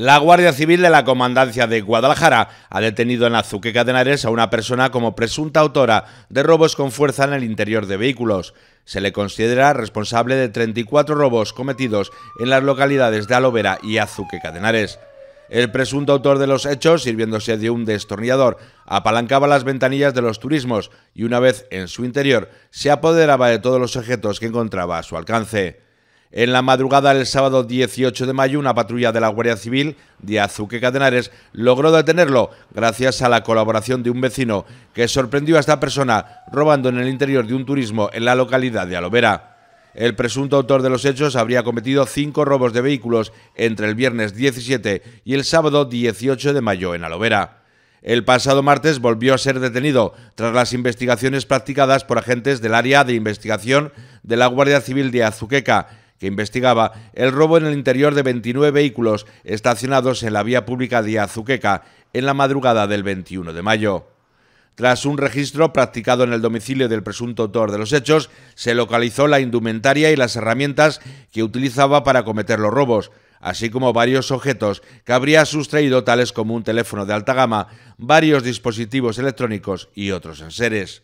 La Guardia Civil de la Comandancia de Guadalajara ha detenido en Azuque Cadenares a una persona como presunta autora de robos con fuerza en el interior de vehículos. Se le considera responsable de 34 robos cometidos en las localidades de Alovera y Azuque Cadenares. El presunto autor de los hechos, sirviéndose de un destornillador, apalancaba las ventanillas de los turismos y una vez en su interior se apoderaba de todos los objetos que encontraba a su alcance. En la madrugada del sábado 18 de mayo, una patrulla de la Guardia Civil de Azuqueca de Henares logró detenerlo gracias a la colaboración de un vecino que sorprendió a esta persona robando en el interior de un turismo en la localidad de Alovera. El presunto autor de los hechos habría cometido cinco robos de vehículos entre el viernes 17 y el sábado 18 de mayo en Alovera. El pasado martes volvió a ser detenido tras las investigaciones practicadas por agentes del área de investigación de la Guardia Civil de Azuqueca que investigaba el robo en el interior de 29 vehículos estacionados en la vía pública de Azuqueca en la madrugada del 21 de mayo. Tras un registro practicado en el domicilio del presunto autor de los hechos, se localizó la indumentaria y las herramientas que utilizaba para cometer los robos, así como varios objetos que habría sustraído tales como un teléfono de alta gama, varios dispositivos electrónicos y otros enseres.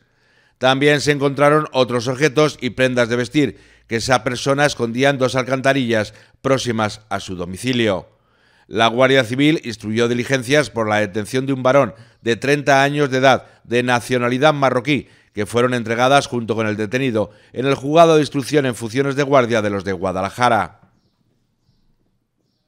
También se encontraron otros objetos y prendas de vestir que esa persona escondía en dos alcantarillas próximas a su domicilio. La Guardia Civil instruyó diligencias por la detención de un varón de 30 años de edad de nacionalidad marroquí que fueron entregadas junto con el detenido en el juzgado de instrucción en funciones de guardia de los de Guadalajara.